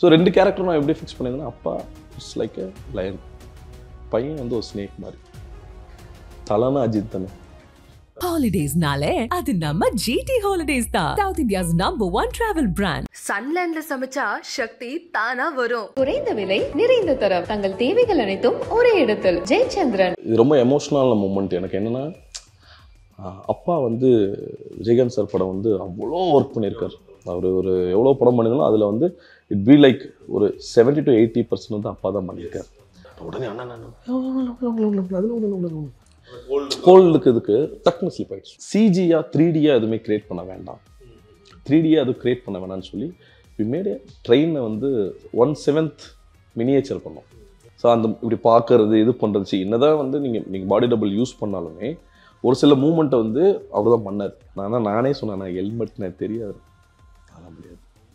So ரெண்டு character நான் எப்படி ஃபிக்ஸ் பண்ணியிருந்தேன்னா அப்பா இட்ஸ் லைக் எ லயன் பையன் வந்து ஒரு ஸ்னேக் மாதிரி தலைனா அஜித் தானே ஹாலிடேஸ்னாலே அது நம்ம ஜிடி ஹாலிடேஸ் தான் south India's number one travel brand சன்லேண்ட்ல சமைச்சா சக்தி தானா வரும் குறைந்த விலை நிறைந்த தரம் தங்கள் தேவைகள் அனைத்தும் ஒரே இடத்தில் ஜெயச்சந்திரன் இது ரொம்ப எமோஷனலான மூமெண்ட் எனக்கு என்னன்னா அப்பா வந்து விஜயகாந்த் சார் படம் வந்து அவ்வளோ ஒர்க் பண்ணியிருக்காரு அவர் ஒரு எவ்வளோ படம் பண்ணினாலும் அதில் வந்து இட் பி லைக் ஒரு செவன்டி டு எயிட்டி பர்சன்ட் வந்து அப்பா தான் பண்ணியிருக்காரு கோல்டுக்கு இதுக்கு டக்னஸ் ஸ்லிப் ஆகிடுச்சு சிஜியாக த்ரீ எதுவுமே கிரியேட் பண்ண வேண்டாம் த்ரீ டியா எதுவும் கிரியேட் பண்ண வேணாம்னு சொல்லி வி ட்ரெயினை வந்து ஒன் செவன்த் மினியேச்சர் பண்ணோம் ஸோ அந்த இப்படி பார்க்கறது இது பண்ணுறது என்னதான் வந்து நீங்கள் நீங்கள் பாடி டபுள் யூஸ் பண்ணாலுமே ஒரு சில மூமெண்ட்டை வந்து அவ்வளோதான் தான் பண்ணார் நான் நானே சொன்னேன் நான் ஹெல்மெட் எனக்கு தெரியாது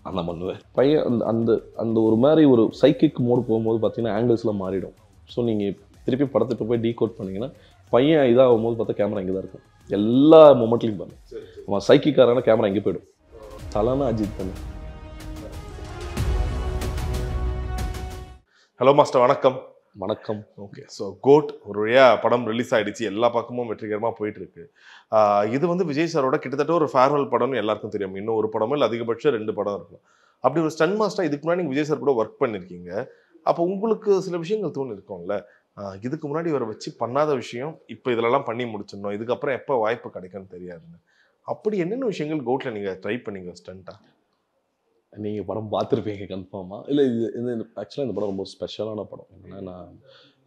அந்த பண்ணுவேன் பையன் அந்த அந்த அந்த ஒரு மாதிரி ஒரு சைக்கிக் மோடு போகும்போது பார்த்தீங்கன்னா ஆங்கிள்ஸில் மாறிடும் ஸோ நீங்கள் திருப்பி படத்துக்கு போய் டீ கோட் பண்ணிங்கன்னா பையன் இதாக ஆகும்போது பார்த்தா கேமரா இங்கே தான் இருக்கும் எல்லா மொமெண்ட்லையும் பாருங்க அவன் சைக்கிக்காரான கேமரா இங்கே போயிடும் தலைனா அஜித் பண்ணு ஹலோ மாஸ்டர் வணக்கம் வணக்கம் ஓகே ஸோ கோட் ஒரு வழியாக படம் ரிலீஸ் ஆகிடுச்சு எல்லா பக்கமும் வெற்றிகரமாக போயிட்டுருக்கு இது வந்து விஜய் சாரோட கிட்டத்தட்ட ஒரு ஃபேர்வெல் படம்னு எல்லாருக்கும் தெரியும் இன்னும் ஒரு படமும் இல்லை அதிகபட்சம் ரெண்டு படம் இருக்கும் அப்படி ஒரு ஸ்டன் மாஸ்டர் இதுக்கு முன்னாடி நீங்கள் விஜய் சார் கூட ஒர்க் பண்ணியிருக்கீங்க அப்போ உங்களுக்கு சில விஷயங்கள் தோணி இருக்கும்ல இதுக்கு முன்னாடி இவரை வச்சு பண்ணாத விஷயம் இப்போ இதிலலாம் பண்ணி முடிச்சிடணும் இதுக்கப்புறம் எப்போ வாய்ப்பு கிடைக்கும்னு தெரியாதுன்னு அப்படி என்னென்ன விஷயங்கள் கோட்டில் நீங்கள் ட்ரை பண்ணீங்க ஸ்டண்ட்டாக நீங்கள் படம் பார்த்துருப்பீங்க கன்ஃபார்மாக இல்லை இது இது ஆக்சுவலாக இந்த படம் ரொம்ப ஸ்பெஷலான படம் ஏன்னா நான்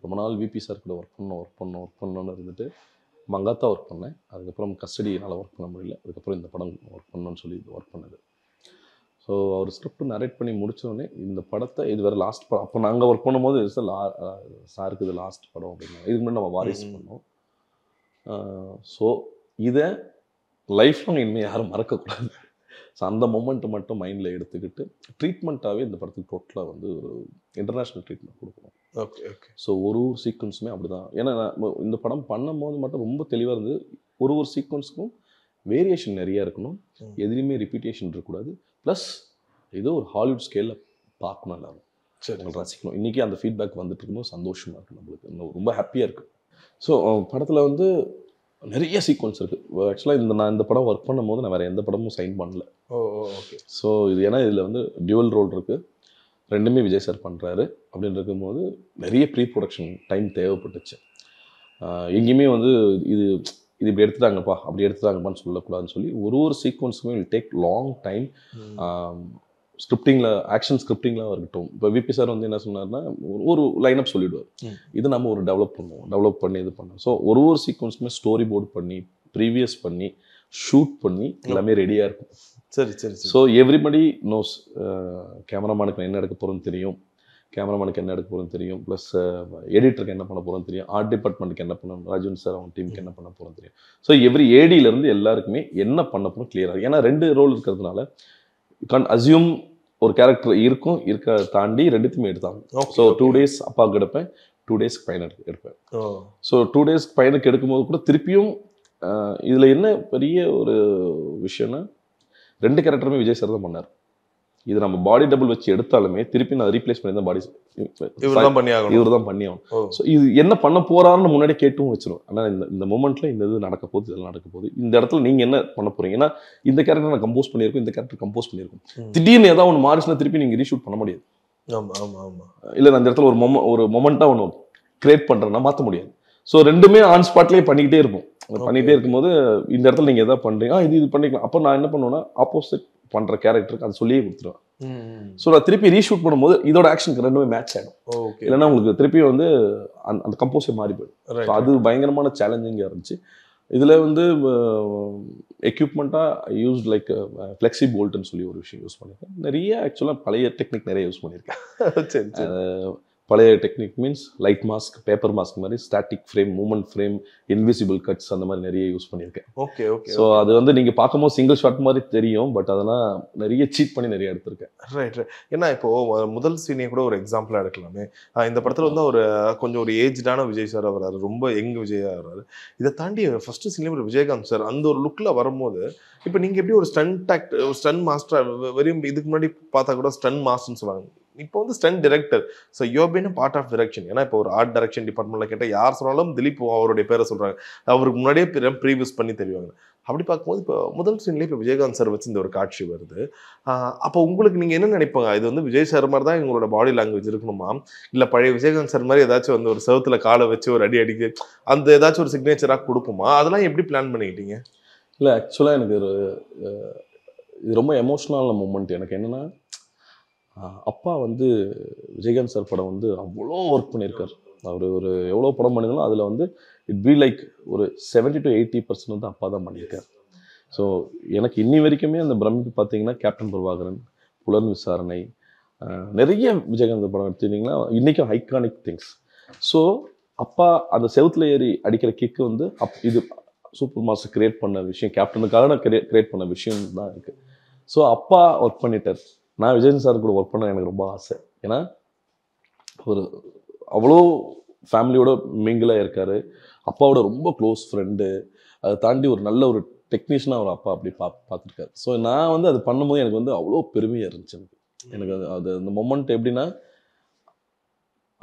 ரொம்ப நாள் விபி சார் கூட ஒர்க் பண்ண ஒர்க் பண்ண ஒர்க் பண்ணோன்னு இருந்துட்டு மங்காத்தா ஒர்க் பண்ணேன் அதுக்கப்புறம் என்னால் ஒர்க் பண்ண முடியல அதுக்கப்புறம் இந்த படம் ஒர்க் பண்ணோன்னு சொல்லி இது ஒர்க் பண்ணது ஸோ அவர் ஸ்கிரிப்ட் நரேட் பண்ணி முடித்தோடனே இந்த படத்தை இது வேறு லாஸ்ட் படம் அப்போ நாங்கள் ஒர்க் பண்ணும்போது சாருக்கு இது லாஸ்ட் படம் அப்படின்னா இதுக்கு முன்னாடி நம்ம வாரிஸ் பண்ணோம் ஸோ இதை லைஃப் லாங் இனிமேல் யாரும் மறக்கக்கூடாது ஸோ அந்த மூமெண்ட்டு மட்டும் மைண்டில் எடுத்துக்கிட்டு ட்ரீட்மெண்ட்டாகவே இந்த படத்துக்கு டோட்டலாக வந்து ஒரு இன்டர்நேஷ்னல் ட்ரீட்மெண்ட் கொடுக்கணும் ஓகே ஓகே ஸோ ஒரு ஒரு சீக்வன்ஸுமே அப்படி தான் ஏன்னா இந்த படம் பண்ணும்போது மட்டும் ரொம்ப தெளிவாக இருந்தது ஒரு ஒரு சீக்வன்ஸுக்கும் வேரியேஷன் நிறையா இருக்கணும் எதுலேயுமே ரிப்பீட்டேஷன் இருக்கக்கூடாது ப்ளஸ் ஏதோ ஒரு ஹாலிவுட் ஸ்கேலில் பார்க்கணும் எல்லாரும் சரி உங்களுக்கு ரசிக்கணும் இன்றைக்கி அந்த ஃபீட்பேக் வந்துட்டு இருக்கும்போது சந்தோஷமாக இருக்குது நம்மளுக்கு ரொம்ப ஹாப்பியாக இருக்குது ஸோ படத்தில் வந்து நிறைய சீக்வன்ஸ் இருக்குது ஆக்சுவலாக இந்த நான் இந்த படம் ஒர்க் பண்ணும் போது நான் வேறு எந்த படமும் சைன் பண்ணல ஓ ஓகே ஸோ இது ஏன்னா இதில் வந்து டியூவல் ரோல் இருக்குது ரெண்டுமே விஜய் சார் பண்ணுறாரு அப்படின்னு இருக்கும்போது நிறைய ப்ரீ ப்ரொடக்ஷன் டைம் தேவைப்பட்டுச்சு எங்கேயுமே வந்து இது இது இப்படி எடுத்துட்டாங்கப்பா அப்படி எடுத்துட்டாங்கப்பான்னு சொல்லக்கூடாதுன்னு சொல்லி ஒரு ஒரு சீக்வன்ஸுமே டேக் லாங் டைம் ஸ்கிரிப்டிங்கில் ஆக்ஷன் ஸ்கிரிப்டிங்லாம் இருக்கட்டும் இப்போ விபி சார் வந்து என்ன சொன்னார்னா ஒரு லைனப் சொல்லிவிடுவார் இது நம்ம ஒரு டெவலப் பண்ணுவோம் டெவலப் பண்ணி இது பண்ணோம் ஸோ ஒரு ஒரு சீக்வன்ஸுமே ஸ்டோரி போர்டு பண்ணி ப்ரீவியஸ் பண்ணி ஷூட் பண்ணி எல்லாமே ரெடியாக இருக்கும் சரி சரி ஸோ எவ்ரிபடி நோஸ் கேமராமேனுக்கு என்ன எடுக்க போகிறோன்னு தெரியும் கேமராமேனுக்கு என்ன எடுக்க போகிறோன்னு தெரியும் ப்ளஸ் எடிட்டருக்கு என்ன பண்ண போகிறோன்னு தெரியும் ஆர்ட் டிபார்ட்மெண்ட்டுக்கு என்ன பண்ணணும் ராஜன் சார் அவங்க டீமுக்கு என்ன பண்ண போகிறோன்னு தெரியும் ஸோ எவ்ரி ஏடியிலேருந்து எல்லாருக்குமே என்ன பண்ண போகிறோம் கிளியராக ஏன்னா ரெண்டு ரோல் இருக்கிறதுனால யூ கான் அசியூம் ஒரு கேரக்டர் இருக்கும் இருக்க தாண்டி ரெண்டுத்துமே எடுத்தாங்க ஸோ டூ டேஸ் அப்பாவுக்கு எடுப்பேன் டூ டேஸ்க்கு பையன் எடுப்பேன் ஸோ டூ டேஸ்க்கு பையனுக்கு எடுக்கும்போது கூட திருப்பியும் இதில் என்ன பெரிய ஒரு விஷயம்னா ரெண்டு கேரக்டருமே விஜய் சார் தான் பண்ணார் இது நம்ம பாடி டபுள் வச்சு எடுத்தாலுமே திருப்பி நான் ரீப்ளேஸ் பண்ணி தான் பாடி இவர் தான் பண்ணி ஆகணும் இவர் தான் பண்ணி ஆகணும் ஸோ இது என்ன பண்ண போறாருன்னு முன்னாடி கேட்டும் வச்சிடும் ஆனால் இந்த இந்த மூமெண்ட்ல இந்த இது நடக்க போகுது இதெல்லாம் நடக்க போகுது இந்த இடத்துல நீங்க என்ன பண்ண போறீங்க ஏன்னா இந்த கேரக்டர் நான் கம்போஸ் பண்ணியிருக்கோம் இந்த கேரக்டர் கம்போஸ் பண்ணியிருக்கோம் திடீர்னு ஏதாவது ஒன்று மாறிச்சுன்னா திருப்பி நீங்க ரீஷூட் பண்ண முடியாது ஆமா ஆமா இல்லை அந்த இடத்துல ஒரு மொம ஒரு மொமெண்ட்டாக ஒன்று கிரியேட் பண்ணுறேன்னா மாற்ற முடியாது ஸோ ரெண்டுமே ஆன் ஸ்பாட்லயே பண்ணிக்கிட்டே இருப்போம் பண்ணிகிட்டே இருக்கும்போது இந்த இடத்துல நீங்க எதாவது பண்ணுறீங்க இது இது பண்ணிக்கலாம் அப்போ நான் என்ன பண்ணுவேன்னா ஆப்போசிட் பண்ணுற கேரக்டருக்கு அது சொல்லியே கொடுத்துருவேன் ஸோ நான் திருப்பி ரீஷூட் பண்ணும்போது இதோட ஆக்ஷனுக்கு ரெண்டுமே மேட்ச் ஆகிடும் ஓகே இல்லைன்னா உங்களுக்கு திருப்பி வந்து அந்த அந்த கம்போஸே மாறி போயிடும் அது பயங்கரமான சேலஞ்சிங்காக இருந்துச்சு இதில் வந்து எக்யூப்மெண்ட்டாக யூஸ் லைக் ஃப்ளெக்ஸி போல்ட்டுன்னு சொல்லி ஒரு விஷயம் யூஸ் பண்ணியிருக்கேன் நிறைய ஆக்சுவலாக பழைய டெக்னிக் நிறைய யூஸ் பண்ணியிருக்கேன் சரி பழைய technique means light mask paper mask மாதிரி static frame movement frame invisible cuts அந்த மாதிரி நிறைய யூஸ் பண்ணியிருக்கேன் ஓகே ஓகே ஸோ அது வந்து நீங்கள் பார்க்கும்போது சிங்கிள் ஷாட் மாதிரி தெரியும் பட் அதெல்லாம் நிறைய சீட் பண்ணி நிறைய எடுத்திருக்கேன் ரைட் ரைட் ஏன்னா இப்போது முதல் சீனியை கூட ஒரு எக்ஸாம்பிளாக எடுக்கலாமே இந்த படத்தில் வந்து அவர் கொஞ்சம் ஒரு ஏஜ்டான விஜய் சார் வர்றாரு ரொம்ப யங் விஜயாக வர்றாரு இதை தாண்டி ஃபஸ்ட்டு சினிமா விஜயகாந்த் சார் அந்த ஒரு லுக்கில் வரும்போது இப்போ நீங்கள் எப்படி ஒரு ஸ்டன் ஆக்ட் ஒரு ஸ்டன் மாஸ்டர் வெறும் இதுக்கு முன்னாடி பார்த்தா கூட ஸ்டன் மாஸ்டர்னு சொல்லுவாங்க இப்போ வந்து ஸ்டண்ட் டிரெக்டர் ஸோ யோ பின் பார்ட் ஆஃப் டிரெக்ஷன் ஏன்னா இப்போ ஒரு ஆர்ட் டைரக்ஷன் டிபார்ட்மெண்ட்ல கேட்டால் யார் சொன்னாலும் திலீப் அவருடைய பேரை சொல்கிறாங்க அவருக்கு முன்னாடியே ப்ரீவியூஸ் பண்ணி தெரிவாங்க அப்படி பார்க்கும்போது இப்போ முதல் சீன்லேயே இப்போ விஜயகாந்த் சார் வச்சு இந்த ஒரு காட்சி வருது அப்போ உங்களுக்கு நீங்கள் என்ன நினைப்பாங்க இது வந்து விஜய் சார் மாதிரி தான் எங்களோட பாடி லாங்குவேஜ் இருக்கணுமா இல்லை பழைய விஜயகாந்த் சார் மாதிரி ஏதாச்சும் வந்து ஒரு செவத்தில் காலை வச்சு ஒரு அடி அடிக்கு அந்த ஏதாச்சும் ஒரு சிக்னேச்சராக கொடுப்போமா அதெல்லாம் எப்படி பிளான் பண்ணிக்கிட்டீங்க இல்லை ஆக்சுவலாக எனக்கு ஒரு இது ரொம்ப எமோஷ்னலான மூமெண்ட் எனக்கு என்னென்னா அப்பா வந்து விஜயகாந்த் சார் படம் வந்து அவ்வளோ ஒர்க் பண்ணியிருக்கார் அவர் ஒரு எவ்வளோ படம் பண்ணியிருந்தாலும் அதில் வந்து இட் பி லைக் ஒரு செவன்டி டு எயிட்டி பர்சன்ட் வந்து அப்பா தான் பண்ணியிருக்கார் ஸோ எனக்கு இன்னி வரைக்குமே அந்த பிரமிப்பு பார்த்தீங்கன்னா கேப்டன் பிரபாகரன் புலன் விசாரணை நிறைய விஜயகாந்த் படம் எடுத்துக்கிட்டிங்கன்னா இன்றைக்கும் ஐக்கானிக் திங்ஸ் ஸோ அப்பா அந்த செவுத்தில் ஏறி அடிக்கிற கிக்கு வந்து அப் இது சூப்பர் மாஸ்டர் கிரியேட் பண்ண விஷயம் கேப்டனுக்காக நான் கிரியே கிரியேட் பண்ண விஷயம் தான் இருக்குது ஸோ அப்பா ஒர்க் பண்ணிட்டார் நான் விஜயன் சார் கூட ஒர்க் பண்ண எனக்கு ரொம்ப ஆசை ஏன்னா ஒரு அவ்வளோ ஃபேமிலியோட மிங்கிளாக இருக்கார் அப்பாவோட ரொம்ப க்ளோஸ் ஃப்ரெண்டு அதை தாண்டி ஒரு நல்ல ஒரு டெக்னீஷியனாக ஒரு அப்பா அப்படி பா பார்த்துருக்காரு ஸோ நான் வந்து அது பண்ணும்போது எனக்கு வந்து அவ்வளோ பெருமையாக இருந்துச்சு எனக்கு எனக்கு அது அது அந்த மொமெண்ட் எப்படின்னா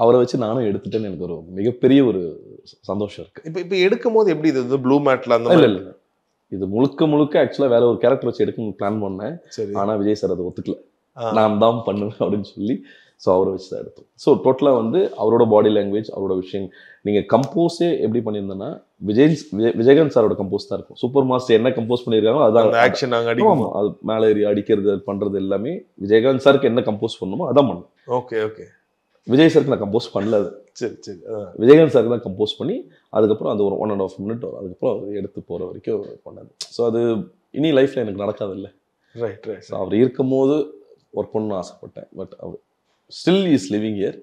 அவரை வச்சு நானும் எடுத்துட்டேன்னு எனக்கு ஒரு மிகப்பெரிய ஒரு சந்தோஷம் இருக்குது இப்போ இப்போ எடுக்கும் போது எப்படி இது ப்ளூ மேட்டில் அந்த இல்லை இல்லை இது முழுக்க முழுக்க ஆக்சுவலாக வேற ஒரு கேரக்டர் வச்சு எடுக்கணும்னு பிளான் பண்ணேன் ஆனால் விஜய் சார் அதை ஒத்துக்கலை நான் தான் பண்ணுவேன் அப்படின்னு சொல்லி ஸோ அவரை வச்சு தான் எடுத்தோம் ஸோ டோட்டலாக வந்து அவரோட பாடி லாங்குவேஜ் அவரோட விஷயம் நீங்கள் கம்போஸே எப்படி பண்ணியிருந்தேன்னா விஜய் விஜயகாந்த் சாரோட கம்போஸ் தான் இருக்கும் சூப்பர் மாஸ்டர் என்ன கம்போஸ் பண்ணியிருக்காங்களோ அதான் ஆக்ஷன் நாங்கள் அடிக்கும் அது மேலே ஏறி அடிக்கிறது பண்ணுறது எல்லாமே விஜயகாந்த் சாருக்கு என்ன கம்போஸ் பண்ணணுமோ அதான் பண்ணும் ஓகே ஓகே விஜய் சாருக்கு நான் கம்போஸ் பண்ணல சரி சரி விஜயகாந்த் சாருக்கு தான் கம்போஸ் பண்ணி அதுக்கப்புறம் அந்த ஒரு ஒன் அண்ட் ஆஃப் மினிட் அதுக்கப்புறம் அவர் எடுத்து போகிற வரைக்கும் பண்ணாது ஸோ அது இனி லைஃப்பில் எனக்கு நடக்காது இல்லை ரைட் ரைட் அவர் இருக்கும் போது ஒர்க் பண்ணணும்னு ஆசைப்பட்டேன் பட் அவர் ஸ்டில் இஸ் லிவிங் இயர்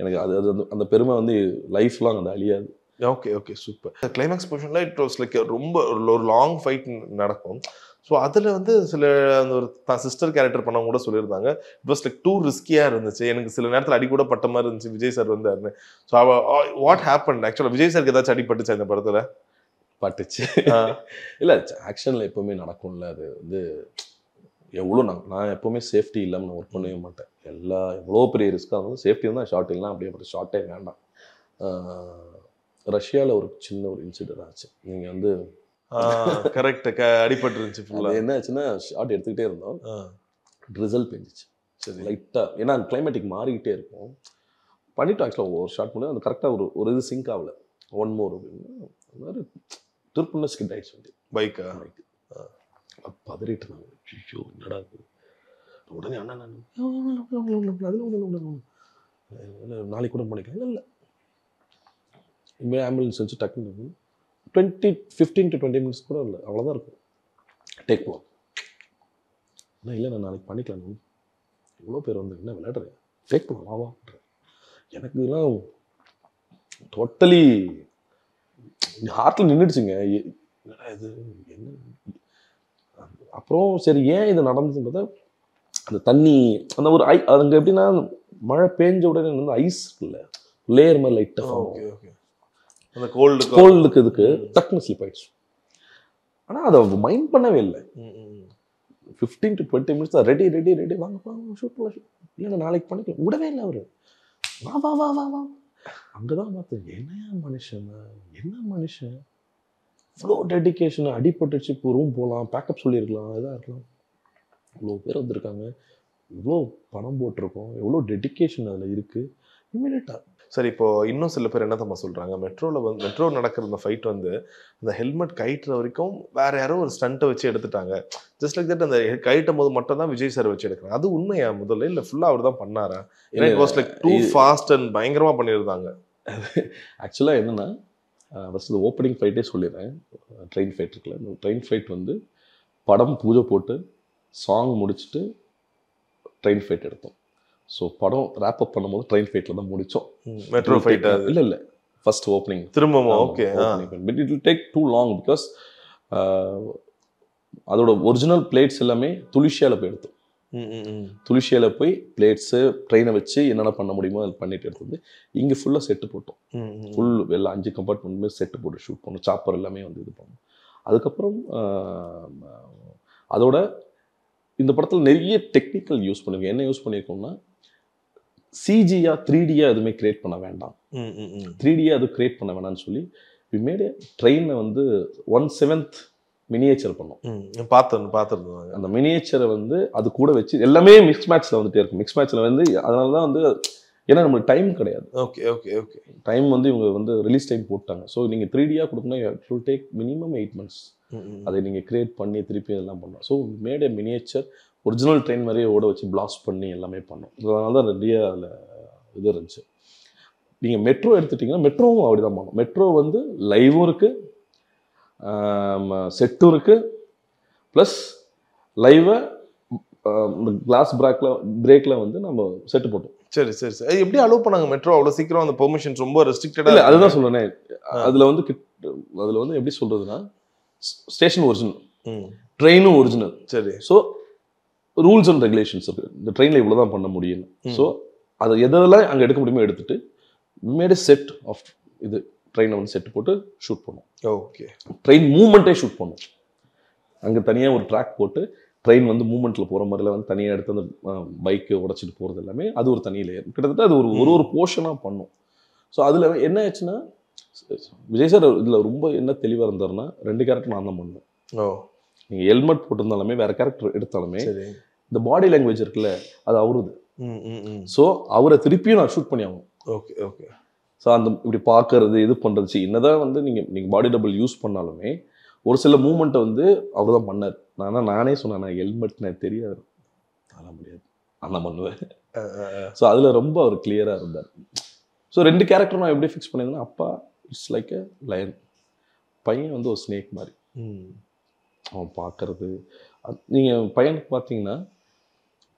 எனக்கு அது அது அந்த பெருமை வந்து லைஃப் லாங் அந்த அழியாது ஓகே ஓகே சூப்பர் கிளைமேக்ஸ் பொசிஷனில் இட் வாஸ் லைக் ரொம்ப ஒரு லாங் ஃபைட் நடக்கும் ஸோ அதில் வந்து சில அந்த ஒரு சிஸ்டர் கேரக்டர் பண்ணவங்க கூட சொல்லியிருந்தாங்க இட் வாஸ் லைக் டூ ரிஸ்கியாக இருந்துச்சு எனக்கு சில நேரத்தில் அடி கூட பட்ட மாதிரி இருந்துச்சு விஜய் சார் வந்தாருன்னு ஸோ அவ வாட் ஹேப்பன் ஆக்சுவலாக விஜய் சார்க்கு ஏதாச்சும் அடிப்பட்டுச்சு அந்த படத்தில் பட்டுச்சு இல்லை ஆக்ஷனில் எப்போவுமே நடக்கும்ல அது வந்து எவ்வளோ நான் நான் எப்போவுமே சேஃப்டி இல்லாமல் நான் ஒர்க் பண்ணவே மாட்டேன் எல்லா எவ்வளோ பெரிய ரிஸ்க்காக இருந்தாலும் சேஃப்டி இருந்தால் ஷார்ட் இல்லைனா அப்படியே அப்புறம் ஷார்ட்டே வேண்டாம் ரஷ்யாவில் ஒரு சின்ன ஒரு இன்சிடென்ட் ஆச்சு நீங்கள் வந்து கரெக்ட் அடிபட்டு இருந்துச்சு ஃபுல்லாக என்ன ஆச்சுன்னா ஷார்ட் எடுத்துக்கிட்டே இருந்தோம் ரிசல்ட் பெஞ்சிச்சு சரி லைட்டாக ஏன்னா கிளைமேட்டிக் மாறிக்கிட்டே இருக்கும் பண்ணிட்டோம் ஆக்சுவலாக ஒரு ஷார்ட் பண்ணி அது கரெக்டாக ஒரு ஒரு இது சிங்க் ஆகலை ஒன் மோர் அப்படின்னா அது மாதிரி திருப்புன்னு ஸ்கிட் ஆகிடுச்சு பைக்காக பைக்கா பைக் பதறிட்டு இருந்தாங்க ஐயோ என்னடா உடனே அண்ணா அதில் நாளைக்கு கூட பண்ணிக்கலாம் இல்லை இல்லை இனிமேல் ஆம்புலன்ஸ் வச்சு டக்குன்னு twenty fifteen to twenty minutes கூட இல்லை அவ்வளோதான் இருக்கும் டேக் போகலாம் இல்லை இல்லை நான் நாளைக்கு பண்ணிக்கலாம் இவ்வளோ பேர் வந்து என்ன விளையாடுறது டேக் போகலாம் வா எனக்கு எனக்குலாம் டோட்டலி ஹார்ட்டில் நின்றுடுச்சுங்க என்னடா இது என்ன அப்புறம் சரி ஏன் இது நடந்துன்றத அந்த தண்ணி அந்த ஒரு ஐ அங்கே எப்படின்னா மழை பேஞ்ச உடனே வந்து ஐஸ் இல்லை லேயர் மாதிரி லைட்டாக அந்த கோல்டு கோல்டுக்கு இதுக்கு டக்னு ஸ்லிப் ஆயிடுச்சு ஆனால் அதை மைண்ட் பண்ணவே இல்லை fifteen to twenty minutes ready ready ready வாங்க வாங்க ஷூட் பண்ணலாம் ஷூட் நாளைக்கு பண்ணிக்கலாம் விடவே இல்லை அவர் வா வா வா வா வா அங்கே தான் பார்த்தேன் என்ன மனுஷன் என்ன மனுஷன் இவ்வளோ டெடிக்கேஷன் அடிபட்டுச்சு இப்போ ரூம் போகலாம் பேக்கப் சொல்லியிருக்கலாம் இதாக இருக்கலாம் இவ்வளோ பேர் வந்திருக்காங்க இவ்வளோ பணம் போட்டிருக்கோம் எவ்வளோ டெடிக்கேஷன் அதில் இருக்குது இமீடியட்டாக சரி இப்போ இன்னும் சில பேர் என்ன தம்மா சொல்கிறாங்க மெட்ரோவில் வந்து மெட்ரோ நடக்கிற அந்த ஃபைட் வந்து அந்த ஹெல்மெட் கயிற்றுற வரைக்கும் வேறு யாரோ ஒரு ஸ்டண்ட்டை வச்சு எடுத்துட்டாங்க ஜஸ்ட் லைக் தட் அந்த கயிட்டும் போது மட்டும் தான் விஜய் சார் வச்சு எடுக்கிறாங்க அது உண்மையா முதல்ல இல்லை ஃபுல்லாக அவர் தான் பண்ணாரா ஏன்னா it was like too fast and பயங்கரமாக பண்ணியிருந்தாங்க ஆக்சுவலாக என்னென்னா ஃபஸ்ட்டு ஓப்பனிங் ஃபைட்டே சொல்லிடுறேன் ட்ரெயின் ஃபைட் இருக்குல்ல இந்த ட்ரெயின் ஃபைட் வந்து படம் பூஜை போட்டு சாங் முடிச்சுட்டு ட்ரெயின் ஃபைட் எடுத்தோம் ஸோ படம் ரேப் அப் பண்ணும்போது ட்ரெயின் ஃபைட்டில் தான் முடித்தோம் மெட்ரோ ஃபைட்டாக இல்லை இல்லை ஃபர்ஸ்ட் ஓப்பனிங் திரும்ப okay but it will take too long because அதோட ஒரிஜினல் பிளேட்ஸ் எல்லாமே துளிஷியாவில் போய் எடுத்தோம் துளிசியில் போய் பிளேட்ஸு ட்ரெயினை வச்சு என்னென்ன பண்ண முடியுமோ அதை பண்ணிட்டு எடுத்து இங்கே ஃபுல்லாக செட்டு போட்டோம் ஃபுல் வெள்ள அஞ்சு கம்பார்ட்மெண்ட்டுமே செட்டு போட்டு ஷூட் பண்ணோம் சாப்பர் எல்லாமே வந்து இது பண்ணோம் அதுக்கப்புறம் அதோட இந்த படத்தில் நிறைய டெக்னிக்கல் யூஸ் பண்ணுவேன் என்ன யூஸ் பண்ணியிருக்கோம்னா சிஜியா த்ரீடியா எதுவுமே கிரியேட் பண்ண வேண்டாம் த்ரீடியா அது கிரியேட் பண்ண வேணாம்னு சொல்லி வி மேட் ட்ரெயினை வந்து ஒன் செவன்த் மினியேச்சர் பண்ணும் பார்த்து பார்த்துருந்தோம் அந்த மினியேச்சரை வந்து அது கூட வச்சு எல்லாமே மிக்ஸ் மேட்ச்சில் வந்துட்டே இருக்கும் மிக்ஸ் மேட்ச்சில் வந்து அதனால தான் வந்து ஏன்னா நம்மளுக்கு டைம் கிடையாது ஓகே ஓகே ஓகே டைம் வந்து இவங்க வந்து ரிலீஸ் டைம் போட்டாங்க ஸோ நீங்கள் த்ரீ டியாக கொடுக்கணும் டேக் மினிமம் எயிட் மந்த்ஸ் அதை நீங்கள் க்ரியேட் பண்ணி திருப்பி எல்லாம் பண்ணலாம் so made miniature original train மாதிரியே ஓட வச்சு பிளாஸ்ட் பண்ணி எல்லாமே பண்ணோம் அதனால தான் ரெடியா அதில் இது இருந்துச்சு நீங்கள் மெட்ரோ எடுத்துட்டிங்கன்னா மெட்ரோவும் அப்படி தான் பண்ணோம் மெட்ரோ வந்து லைவும் இருக்குது செட்டும் இருக்குது ப்ளஸ் லைவை இந்த கிளாஸ் பிரேக்கில் பிரேக்கில் வந்து நம்ம செட்டு போட்டோம் சரி சரி சரி எப்படி அலோவ் பண்ணாங்க மெட்ரோ அவ்வளோ சீக்கிரம் அந்த பெர்மிஷன் ரொம்ப ரெஸ்ட்ரிக்டடாக இல்லை அதுதான் சொல்கிறேன் அதில் வந்து கிட் அதில் வந்து எப்படி சொல்கிறதுனா ஸ்டேஷன் ஒரிஜினல் ட்ரெயினும் ஒரிஜினல் சரி ஸோ ரூல்ஸ் அண்ட் ரெகுலேஷன்ஸ் இருக்குது இந்த ட்ரெயினில் இவ்வளோ தான் பண்ண முடியும் ஸோ அதை எதெல்லாம் அங்கே எடுக்க முடியுமோ எடுத்துட்டு மேட் செட் ஆஃப் இது ட்ரெயினை வந்து செட்டு போட்டு ஷூட் பண்ணோம் ஓகே ட்ரெயின் மூவ்மெண்ட்டே ஷூட் பண்ணோம் அங்கே தனியாக ஒரு ட்ராக் போட்டு ட்ரெயின் வந்து மூவ்மெண்ட்டில் போகிற மாதிரிலாம் வந்து தனியாக எடுத்து அந்த பைக்கை உடச்சிட்டு போகிறது எல்லாமே அது ஒரு தனியில் கிட்டத்தட்ட அது ஒரு ஒரு ஒரு போர்ஷனாக பண்ணும் ஸோ அதில் என்ன ஆச்சுன்னா விஜய் சார் இதில் ரொம்ப என்ன தெளிவாக இருந்தாருன்னா ரெண்டு கேரக்டர் நான் தான் பண்ணுவேன் ஓ நீங்கள் ஹெல்மெட் போட்டிருந்தாலுமே வேறு கேரக்டர் எடுத்தாலுமே இந்த பாடி லாங்குவேஜ் இருக்குல்ல அது அவருது ஸோ அவரை திருப்பியும் நான் ஷூட் பண்ணி ஆகணும் ஓகே ஓகே ஸோ அந்த இப்படி பார்க்கறது இது பண்ணுறது என்னதான் வந்து நீங்கள் நீங்கள் பாடி டபுள் யூஸ் பண்ணாலுமே ஒரு சில மூமெண்ட்டை வந்து அவர் தான் பண்ணார் நான் நானே சொன்னேன் நான் ஹெல்மெட் நான் தெரியாது அதெல்லாம் முடியாது அதான் பண்ணுவேன் ஸோ அதில் ரொம்ப அவர் கிளியராக இருந்தார் ஸோ ரெண்டு கேரக்டர் நான் எப்படி ஃபிக்ஸ் பண்ணியிருந்தேன்னா அப்பா இட்ஸ் லைக் அ லயன் பையன் வந்து ஒரு ஸ்னேக் மாதிரி அவன் பார்க்கறது நீங்கள் பையனுக்கு பார்த்தீங்கன்னா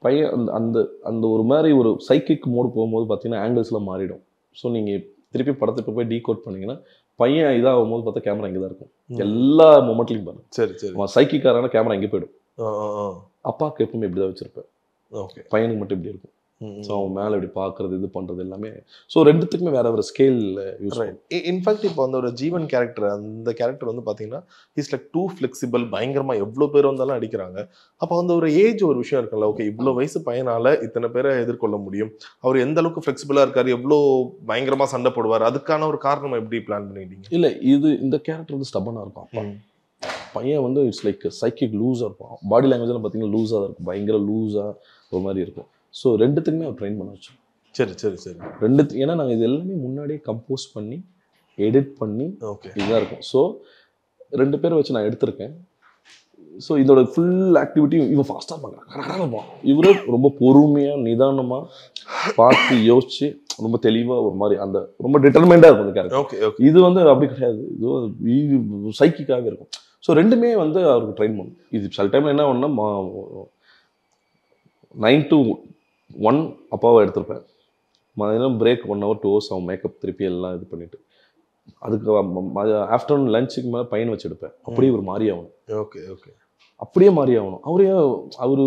பையன் அந்த அந்த அந்த ஒரு மாதிரி ஒரு சைக்கிக் மோடு போகும்போது பார்த்தீங்கன்னா ஆங்கிள்ஸ்லாம் மாறிடும் ஸோ நீங்கள் திருப்பி படத்துக்கு போய் டீ கோட் பண்ணீங்கன்னா பையன் இதாகும் போது பார்த்தா கேமரா இங்கே தான் இருக்கும் எல்லா மொமெண்ட்லையும் பாருங்க சரி சரி அவன் சைக்கிக்காரான கேமரா இங்கே போயிடும் அப்பாவுக்கு எப்பவுமே இப்படி தான் வச்சிருப்பேன் ஓகே பையனுக்கு மட்டும் இப்படி இருக்கும் ஸோ அவங்க மேலே இப்படி பார்க்குறது இது பண்ணுறது எல்லாமே ஸோ ரெண்டுத்துக்குமே வேற ஒரு ஸ்கேல் யூஸ் இன்ஃபேக்ட் இப்போ அந்த ஒரு ஜீவன் கேரக்டர் அந்த கேரக்டர் வந்து பார்த்தீங்கன்னா இஸ் லைக் டூ ஃப்ளெக்சிபிள் பயங்கரமாக எவ்வளோ பேர் வந்தாலும் அடிக்கிறாங்க அப்போ அந்த ஒரு ஏஜ் ஒரு விஷயம் இருக்குல்ல ஓகே இவ்வளோ வயசு பையனால் இத்தனை பேரை எதிர்கொள்ள முடியும் அவர் எந்த அளவுக்கு ஃப்ளெக்சிபிளாக இருக்கார் எவ்வளோ பயங்கரமாக சண்டை போடுவார் அதுக்கான ஒரு காரணம் எப்படி பிளான் பண்ணிட்டீங்க இல்லை இது இந்த கேரக்டர் வந்து ஸ்டபனாக இருக்கும் பையன் வந்து இட்ஸ் லைக் சைக்கிக் லூஸாக இருக்கும் பாடி லாங்குவேஜ்லாம் பார்த்தீங்கன்னா லூஸாக தான் இருக்கும் பயங்கர லூஸாக ஒரு மாதிரி இருக்கும் ஸோ ரெண்டுத்துக்குமே அவர் ட்ரெயின் பண்ண வச்சோம் சரி சரி சரி ரெண்டு ஏன்னா நாங்கள் இது எல்லாமே முன்னாடியே கம்போஸ் பண்ணி எடிட் பண்ணி ஓகே இதாக இருக்கும் ஸோ ரெண்டு பேரை வச்சு நான் எடுத்திருக்கேன் ஸோ இதோட ஃபுல் ஆக்டிவிட்டியும் இவன் ஃபாஸ்ட்டாக பார்க்குறான் இவரே ரொம்ப பொறுமையாக நிதானமாக பார்த்து யோசிச்சு ரொம்ப தெளிவாக ஒரு மாதிரி அந்த ரொம்ப டிட்டர்மெண்டாக இருக்கும் அந்த கேரக்டர் ஓகே ஓகே இது வந்து அப்படி கிடையாது இது சைக்கிக்காகவே இருக்கும் ஸோ ரெண்டுமே வந்து அவருக்கு ட்ரெயின் பண்ணும் இது சில டைமில் என்ன ஒன்றுனா நைன் டு ஒன் அப்பாவை எடுத்திருப்பேன் மதியம் break one hour two hours அவன் மேக்கப் திருப்பி எல்லாம் இது பண்ணிவிட்டு அதுக்கு ஆஃப்டர்நூன் லஞ்சுக்கு மேலே பையன் வச்சு எடுப்பேன் அப்படியே ஒரு மாறி ஆகணும் ஓகே ஓகே அப்படியே மாறி ஆகணும் அவரே அவர்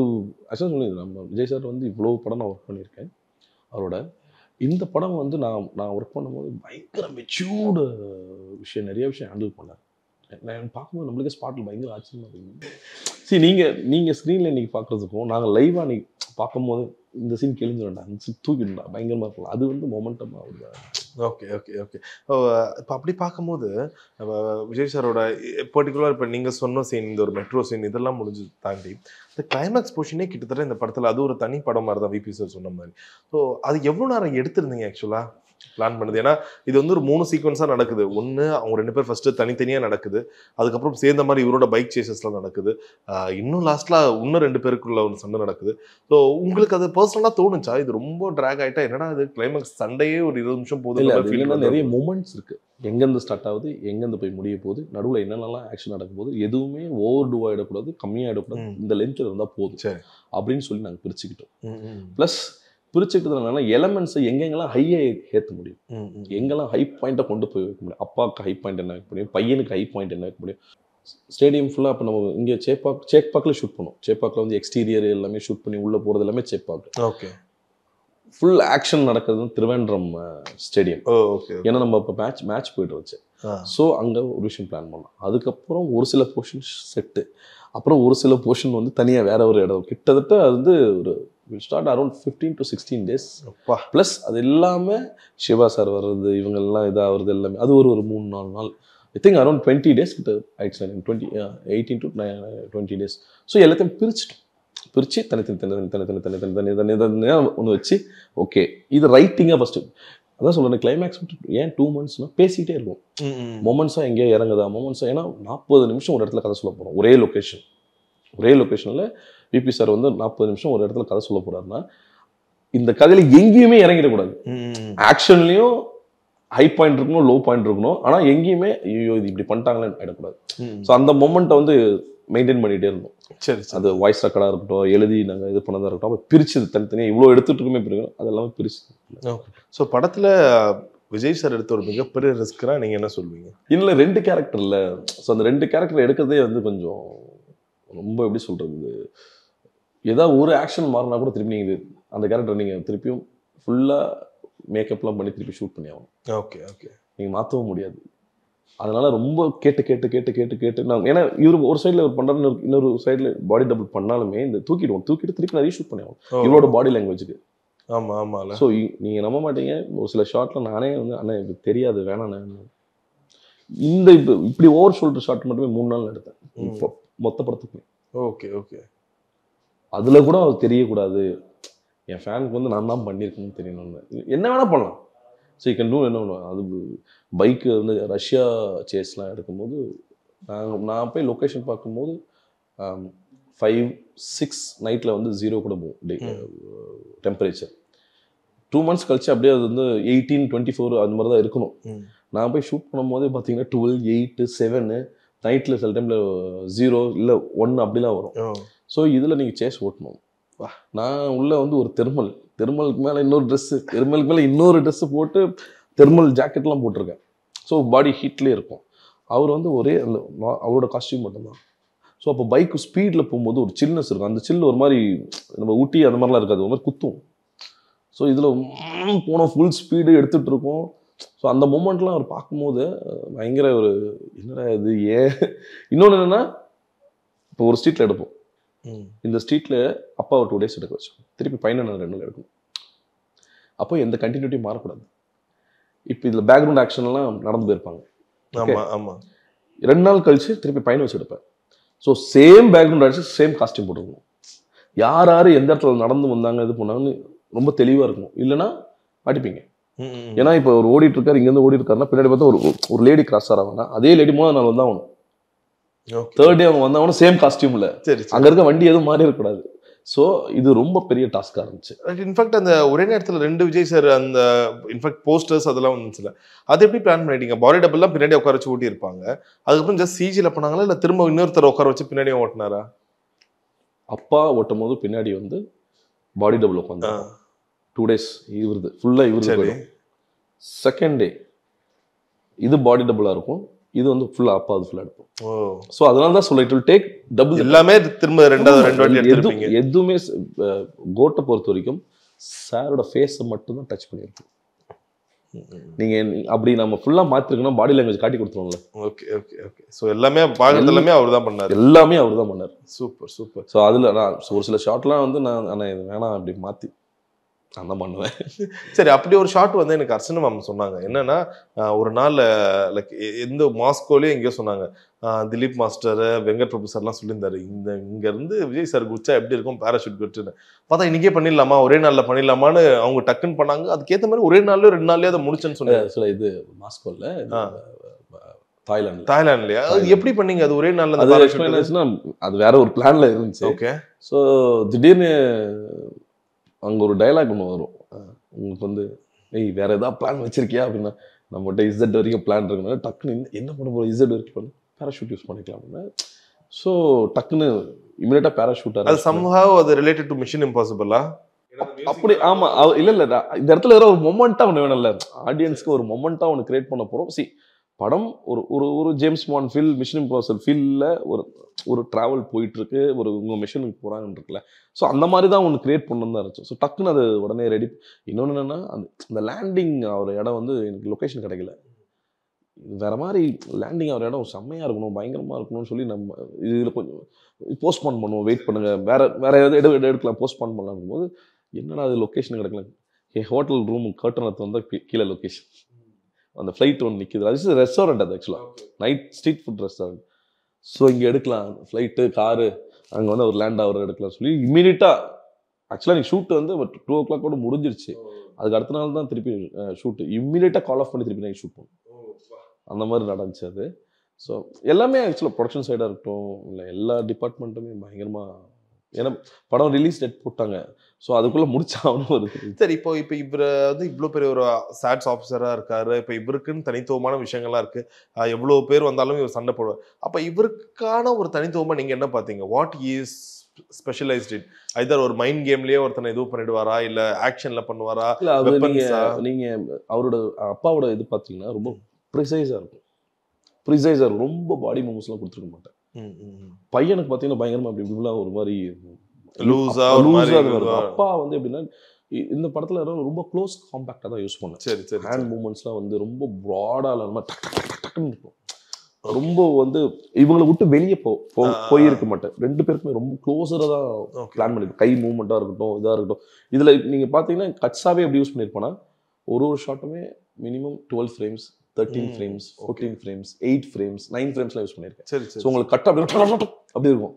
ஆக்சுவலாக சொல்லி நம்ம விஜய் சார் வந்து இவ்வளோ படம் நான் ஒர்க் பண்ணியிருக்கேன் அவரோட இந்த படம் வந்து நான் நான் ஒர்க் பண்ணும்போது பயங்கர மெச்சூர்டு விஷயம் நிறைய விஷயம் ஹேண்டில் பண்ணேன் நான் பார்க்கும்போது நம்மளுக்கே ஸ்பாட்டில் பயங்கர ஆச்சரியமாக இருக்குது சரி நீங்கள் நீங்கள் ஸ்க்ரீனில் இன்றைக்கி பார்க்குறதுக்கும் நாங்கள் லைவாக அன்றைக்கி பார்க்கும்போது இந்த சீன் கிழிஞ்சிடும்டா இந்த சீன் தூக்கிடும்டா பயங்கரமாக இருக்கலாம் அது வந்து மொமெண்டம் ஆகுது ஓகே ஓகே ஓகே இப்போ அப்படி பார்க்கும்போது விஜய் சாரோட பர்டிகுலர் இப்போ நீங்கள் சொன்ன சீன் இந்த ஒரு மெட்ரோ சீன் இதெல்லாம் முடிஞ்சு தாண்டி இந்த கிளைமேக்ஸ் போர்ஷனே கிட்டத்தட்ட இந்த படத்தில் அது ஒரு தனி படம் மாதிரி தான் விபி சார் சொன்ன மாதிரி ஸோ அது எவ்வளோ நேரம் எடுத்திருந்தீங்க ஆக்சுவலாக பிளான் பண்ணுது ஏன்னா இது வந்து ஒரு மூணு சீக்வன்ஸாக நடக்குது ஒன்று அவங்க ரெண்டு பேர் ஃபஸ்ட்டு தனித்தனியாக நடக்குது அதுக்கப்புறம் சேர்ந்த மாதிரி இவரோட பைக் சேசஸ்லாம் நடக்குது இன்னும் லாஸ்ட்டில் இன்னும் ரெண்டு பேருக்குள்ள ஒரு சண்டை நடக்குது ஸோ உங்களுக்கு அது பர்சனலாக தோணுச்சா இது ரொம்ப ட்ராக் ஆகிட்டா என்னடா இது கிளைமேக்ஸ் சண்டையே ஒரு இருபது நிமிஷம் போகுது நிறைய மூமெண்ட்ஸ் இருக்குது எங்கேருந்து ஸ்டார்ட் ஆகுது எங்கேருந்து போய் முடிய போகுது நடுவில் என்னென்னலாம் ஆக்ஷன் நடக்கும் போது எதுவுமே ஓவர் டூவாக இடக்கூடாது கம்மியாக ஆகிடக்கூடாது இந்த லென்த்தில் இருந்தால் போதும் அப்படின்னு சொல்லி நாங்கள் பிரிச்சுக்கிட்டோம் ப்ளஸ் பிரிச்சுக்கிறதுனால எலமெண்ட்ஸை எங்கெங்கெல்லாம் ஹையை ஏற்ற முடியும் எங்கெல்லாம் ஹை பாயிண்ட்டை கொண்டு போய் வைக்க முடியும் அப்பாவுக்கு ஹை பாயிண்ட் என்ன வைக்க முடியும் பையனுக்கு ஹை பாயிண்ட் என்ன வைக்க முடியும் ஸ்டேடியம் ஃபுல்லாக இப்போ நம்ம இங்கே சேப்பாக் பாக்கில் ஷூட் பண்ணுவோம் சேப்பாக்கில் வந்து எக்ஸ்டீரியர் எல்லாமே ஷூட் பண்ணி உள்ளே போகிறது எல்லாமே சேப்பாக் ஓகே ஃபுல் ஆக்ஷன் நடக்கிறது திருவேண்டரம் ஸ்டேடியம் ஓகே ஏன்னா நம்ம இப்போ மேட்ச் மேட்ச் போயிட்டு வச்சு ஸோ அங்கே ஒரு விஷயம் பிளான் பண்ணலாம் அதுக்கப்புறம் ஒரு சில போர்ஷன் செட்டு அப்புறம் ஒரு சில போர்ஷன் வந்து தனியாக வேற ஒரு இடம் கிட்டத்தட்ட அது வந்து ஒரு will start around fifteen to sixteen days plus அது இல்லாமல் சிவா சார் வர்றது இவங்கெல்லாம் இதாகிறது எல்லாமே அது ஒரு ஒரு மூணு நாலு நாள் I think around twenty days கிட்ட ஆயிடுச்சு twenty eighteen to twenty days so எல்லாத்தையும் பிரிச்சுட்டோம் பிரித்து தனித்தனி தனி தனி தனி தனி தனி தனி தனி தனி ஒன்று வச்சு ஓகே இது ரைட்டிங்காக ஃபஸ்ட்டு அதான் சொல்கிறேன் கிளைமேக்ஸ் ஏன் டூ மந்த்ஸ்னால் பேசிக்கிட்டே இருக்கும் மொமெண்ட்ஸாக எங்கேயோ இறங்குதா மொமெண்ட்ஸாக ஏன்னா நாற்பது நிமிஷம் ஒரு இடத்துல கதை சொல்ல போகிறோம் ஒரே லொக்கேஷன் ஒரே லொக்கேஷனில் பிபி சார் வந்து நாற்பது நிமிஷம் ஒரு இடத்துல கதை சொல்ல போறாருன்னா இந்த கதையில எங்கேயுமே இறங்கிடக்கூடாது ஆக்ஷன்லயும் ஹை பாயிண்ட் இருக்கணும் லோ பாயிண்ட் இருக்கணும் ஆனா எங்கேயுமே ஐயோ இது இப்படி பண்ணிட்டாங்களேன்னு ஆயிடக்கூடாது ஸோ அந்த மொமெண்ட்டை வந்து மெயின்டைன் பண்ணிட்டே இருந்தோம் சரி அது வாய்ஸ் ரெக்கார்டாக இருக்கட்டும் எழுதி நாங்கள் இது பண்ணதாக இருக்கட்டும் அப்போ பிரிச்சது தனித்தனியாக இவ்வளோ எடுத்துட்டுருக்குமே பிரிக்கணும் அதெல்லாம் பிரிச்சு ஸோ படத்தில் விஜய் சார் எடுத்த ஒரு மிகப்பெரிய ரிஸ்க்னா நீங்கள் என்ன சொல்வீங்க இல்லை ரெண்டு கேரக்டர் இல்லை ஸோ அந்த ரெண்டு கேரக்டர் எடுக்கிறதே வந்து கொஞ்சம் ரொம்ப எப்படி சொல்கிறது ஏதாவது ஒரு ஆக்ஷன் மாறினா கூட திருப்பி நீங்கள் இது அந்த கேரக்டர் நீங்கள் திருப்பியும் ஃபுல்லாக மேக்கப்லாம் பண்ணி திருப்பி ஷூட் பண்ணி ஆகணும் ஓகே ஓகே நீங்கள் மாற்றவும் முடியாது அதனால் ரொம்ப கேட்டு கேட்டு கேட்டு கேட்டு கேட்டு நான் ஏன்னா இவர் ஒரு சைடில் இவர் பண்ணுறாரு இன்னொரு சைடில் பாடி டபுள் பண்ணாலுமே இந்த தூக்கிடுவோம் தூக்கிட்டு திருப்பி நிறைய ஷூட் பண்ணி ஆகணும் இவரோட பாடி லாங்குவேஜுக்கு ஆமாம் ஆமாம் ஸோ நீங்கள் நம்ப மாட்டீங்க ஒரு சில ஷார்ட்டில் நானே வந்து அண்ணன் எனக்கு தெரியாது வேணாண்ணே இந்த இப்போ இப்படி ஓவர் ஷோல்டர் ஷார்ட் மட்டுமே மூணு நாள் எடுத்தேன் மொத்த படத்துக்குமே ஓகே ஓகே அதில் கூட அவருக்கு தெரியக்கூடாது என் ஃபேனுக்கு வந்து நான் தான் பண்ணியிருக்கேன்னு தெரியணும்னு என்ன வேணால் பண்ணலாம் ஸோ யூ கேன் என்ன பண்ணுவேன் அது பைக்கு வந்து ரஷ்யா சேஸ்லாம் எடுக்கும்போது நாங்கள் நான் போய் லொக்கேஷன் பார்க்கும்போது ஃபைவ் சிக்ஸ் நைட்டில் வந்து ஜீரோ கூட போகும் டே டெம்பரேச்சர் டூ மந்த்ஸ் கழிச்சு அப்படியே அது வந்து எயிட்டீன் டுவெண்ட்டி ஃபோர் அந்த மாதிரி தான் இருக்கணும் நான் போய் ஷூட் பண்ணும்போதே பார்த்தீங்கன்னா டுவெல் எயிட்டு செவனு நைட்டில் சில டைமில் ஜீரோ இல்லை ஒன்று அப்படிலாம் வரும் ஸோ இதில் நீங்கள் சேஸ் ஓட்டணும் வா நான் உள்ளே வந்து ஒரு தெர்மல் தெர்மலுக்கு மேலே இன்னொரு ட்ரெஸ்ஸு தெர்மலுக்கு மேலே இன்னொரு ட்ரெஸ்ஸு போட்டு தெர்மல் ஜாக்கெட்லாம் போட்டிருக்கேன் ஸோ பாடி ஹீட்லேயே இருக்கும் அவர் வந்து ஒரே அந்த அவரோட காஸ்டியூம் மட்டும்தான் ஸோ அப்போ பைக்கு ஸ்பீடில் போகும்போது ஒரு சில்னஸ் இருக்கும் அந்த சில்லு ஒரு மாதிரி நம்ம ஊட்டி அந்த மாதிரிலாம் இருக்காது ஒரு மாதிரி குத்தும் ஸோ இதில் போனோம் ஃபுல் ஸ்பீடு எடுத்துகிட்டு இருக்கோம் ஸோ அந்த மூமெண்ட்லாம் அவர் பார்க்கும்போது பயங்கர ஒரு என்னடா இது ஏன் இன்னொன்று என்னென்னா இப்போ ஒரு ஸ்ட்ரீட்டில் எடுப்போம் இந்த ஸ்ட்ரீட்ல அப்பா ஒரு டூ டேஸ் எடுக்க வச்சோம் திருப்பி பையனை ரெண்டு நாள் எடுக்கணும் அப்போ எந்த கண்டினியூட்டி மாறக்கூடாது இப்போ இதில் பேக்ரவுண்ட் ஆக்ஷன்லாம் நடந்து போயிருப்பாங்க ரெண்டு நாள் கழிச்சு திருப்பி பையனை வச்சு எடுப்பேன் so same background action same costume போட்டுருக்கணும் யார் யார் எந்த இடத்துல நடந்து வந்தாங்க இது பண்ணாங்கன்னு ரொம்ப தெளிவாக இருக்கும் இல்லைன்னா மாட்டிப்பீங்க ஏன்னா இப்போ ஒரு ஓடிட்டு இருக்காரு இங்கேருந்து ஓடி இருக்காருன்னா பின்னாடி பார்த்தா ஒரு ஒரு லேடி கிராஸ் ஆகிறாங்கன்னா அதே லேடி மூணாவது நாள் வந்தால் ஆகணும் தேர்ட் டே அவங்க வந்தவனும் சேம் காஸ்டியூம்ல சரி அங்க இருக்க வண்டி எதுவும் மாறி ஸோ இது ரொம்ப பெரிய டாஸ்காக இருந்துச்சு இன்ஃபேக்ட் அந்த ஒரே நேரத்தில் ரெண்டு விஜய் சார் அந்த இன்ஃபேக்ட் போஸ்டர்ஸ் அதெல்லாம் வந்துச்சுல அது எப்படி பிளான் பண்ணிட்டீங்க பாடி டபுள்லாம் பின்னாடி உட்கார வச்சு ஓட்டியிருப்பாங்க அதுக்கப்புறம் ஜஸ்ட் சிஜியில் பண்ணாங்களா இல்லை திரும்ப இன்னொருத்தர் உட்கார வச்சு பின்னாடியே ஓட்டினாரா அப்பா ஓட்டும் போது பின்னாடி வந்து பாடி டபுள் உட்காந்து டூ டேஸ் இவருது ஃபுல்லாக இவருது செகண்ட் டே இது பாடி டபுளாக இருக்கும் இது வந்து ஃபுல்லாக அப்பா அது ஃபுல்லாக எடுப்போம் ஸோ அதனால தான் சொல்லிட்டு இட் டேக் டபுள் எல்லாமே திரும்ப ரெண்டாவது ரெண்டு வாட்டி எதுவும் எதுவுமே கோட்டை பொறுத்த வரைக்கும் சாரோட ஃபேஸை மட்டும்தான் டச் பண்ணியிருக்கு நீங்க அப்படி நம்ம ஃபுல்லா மாத்திருக்கணும் பாடி லாங்குவேஜ் காட்டி கொடுத்துருவோம்ல ஓகே ஓகே ஓகே ஸோ எல்லாமே பாக்கிறது எல்லாமே அவர் தான் பண்ணார் எல்லாமே அவர் தான் பண்ணார் சூப்பர் சூப்பர் ஸோ அதில் நான் ஒரு சில ஷார்ட்லாம் வந்து நான் ஆனால் இது வேணாம் அப்படி மாற்றி நான் தான் பண்ணுவேன் சரி அப்படி ஒரு ஷாட் வந்து எனக்கு அர்ச்சனை மேம் சொன்னாங்க என்னன்னா ஒரு நாள் லைக் எந்த மாஸ்கோலையும் எங்கேயோ சொன்னாங்க திலீப் மாஸ்டர் வெங்கட் பிரபு சார்லாம் சொல்லியிருந்தாரு இந்த இங்கேருந்து விஜய் சார் குச்சா எப்படி இருக்கும் பேராஷூட் குச்சுன்னு பார்த்தா இன்றைக்கே பண்ணிடலாமா ஒரே நாளில் பண்ணிடலாமான்னு அவங்க டக்குன்னு பண்ணாங்க அதுக்கேற்ற மாதிரி ஒரே நாள்லயோ ரெண்டு நாள்லயோ அதை முடிச்சேன்னு சொன்னாங்க சில இது மாஸ்கோவில் தாய்லாந்து தாய்லாந்துலயா அது எப்படி பண்ணீங்க அது ஒரே நாளில் அது அது வேற ஒரு பிளான்ல இருந்துச்சு ஓகே ஸோ திடீர்னு அங்கே ஒரு டைலாக் ஒன்று வரும் உங்களுக்கு வந்து ஏய் வேறு எதாவது பிளான் வச்சுருக்கியா அப்படின்னா நம்மகிட்ட இசட் வரைக்கும் பிளான் இருக்குன்னா டக்குன்னு என்ன பண்ண போகிறோம் இசட் வரைக்கும் பண்ண பேராஷூட் யூஸ் பண்ணிக்கலாம் அப்படின்னா ஸோ டக்குன்னு இமீடியட்டாக பேராஷூட் அது சம்ஹாவ் அது ரிலேட்டட் டு மிஷின் இம்பாசிபிளா அப்படி ஆமாம் இல்லை இல்லை இந்த இடத்துல ஏதோ ஒரு மொமெண்ட்டாக ஒன்று இல்லை ஆடியன்ஸ்க்கு ஒரு மொமெண்ட்டாக ஒன்று கிரியேட் பண்ண போகிறோம் சி படம் ஒரு ஒரு ஒரு ஜேம்ஸ் மான் ஃபில் மிஷின் இம்பாசல் ஃபீல்டில் ஒரு ஒரு ட்ராவல் போயிட்டுருக்கு ஒரு உங்கள் மிஷினுக்கு போகிறாங்கன்னு இருக்குல்ல ஸோ அந்த மாதிரி தான் ஒன்று க்ரியேட் பண்ணணும் தான் இருந்துச்சு ஸோ டக்குன்னு அது உடனே ரெடி இன்னொன்று என்னென்னா அந்த அந்த லேண்டிங் அவர் இடம் வந்து எனக்கு லொக்கேஷன் கிடைக்கல வேறு மாதிரி லேண்டிங் அவர் இடம் செம்மையாக இருக்கணும் பயங்கரமாக இருக்கணும்னு சொல்லி நம்ம இதில் கொஞ்சம் போஸ்ட்போன் பண்ணுவோம் வெயிட் பண்ணுங்கள் வேறு வேறு எதாவது எடு எடுக்கலாம் போஸ்ட்போன் பண்ணலாம்னும் போது என்னடா அது லொக்கேஷன் கிடைக்கல ஹோட்டல் ரூம் கர்ட்டன் வந்து கீழே லொக்கேஷன் அந்த ஃப்ளைட் ஒன்று நிற்குது அது ரெஸ்டாரண்ட் அது ஆக்சுவலாக night street food restaurant so இங்கே எடுக்கலாம் ஃப்ளைட்டு காரு அங்கே வந்து ஒரு லேண்ட் ஆவர் எடுக்கலாம் சொல்லி இம்மீடியட்டாக ஆக்சுவலாக நீங்கள் ஷூட் வந்து பட் டூ ஓ கிளாக் கூட முடிஞ்சிருச்சு oh. அதுக்கு அடுத்த நாள் தான் திருப்பி ஷூட்டு இம்மீடியட்டாக கால் ஆஃப் பண்ணி திருப்பி நாங்கள் ஷூட் பண்ணுவோம் அந்த மாதிரி நடந்துச்சு அது ஸோ எல்லாமே ஆக்சுவலாக ப்ரொடக்ஷன் சைடாக இருக்கட்டும் இல்லை எல்லா டிபார்ட்மெண்ட்டுமே பயங்கரமாக ஏன்னா படம் ரிலீஸ் டேட் போட்டாங்க ஸோ அதுக்குள்ளே முடிச்சாகணும் ஒரு சரி இப்போ இப்போ இவர் வந்து இவ்வளோ பெரிய ஒரு சேட்ஸ் ஆஃபீஸராக இருக்காரு இப்போ இவருக்குன்னு தனித்துவமான விஷயங்கள்லாம் இருக்குது எவ்வளோ பேர் வந்தாலும் இவர் சண்டை போடுவார் அப்போ இவருக்கான ஒரு தனித்துவமாக நீங்கள் என்ன பார்த்தீங்க what is specialized in either ஒரு மைண்ட் கேம்லேயே ஒருத்தனை இது பண்ணிடுவாரா இல்லை ஆக்ஷனில் பண்ணுவாரா இல்ல அது நீங்க அவரோட அப்பாவோட இது பார்த்தீங்கன்னா ரொம்ப ப்ரிசைஸாக இருக்கும் ப்ரிசைஸா ரொம்ப பாடி மூவ்ஸ்லாம் கொடுத்துருக்க மாட்டேன் பையனுக்கு பார்த்தீங்கன்னா பயங்கரமாக அப்படி இப்படிலாம் ஒரு மாதிரி இருக்கும் அப்பா வந்து எப்படின்னா இந்த படத்துல ரொம்ப க்ளோஸ் காம்பாக்டா தான் யூஸ் பண்ணேன் சரி சரி ஹேண்ட் மூமெண்ட்ஸ்லாம் வந்து ரொம்ப ப்ராடா இல்லாம இருக்கும் ரொம்ப வந்து இவங்களை விட்டு வெளியே போ போயிருக்க மாட்டேன் ரெண்டு பேருக்குமே ரொம்ப க்ளோஸராக தான் பிளான் பண்ணிருக்கோம் கை மூமெண்ட்டாக இருக்கட்டும் இதாக இருக்கட்டும் இதில் நீங்கள் பார்த்தீங்கன்னா கட்ஸாவே எப்படி யூஸ் பண்ணியிருப்போன்னா ஒரு ஒரு ஷாட்டுமே minimum twelve frames thirteen frames fourteen frames eight frames nine ஃப்ரேம்ஸ்லாம் யூஸ் பண்ணியிருக்கேன் சரி ஸோ உங்களுக்கு கட் அப்படி அப்படி இருக்கும்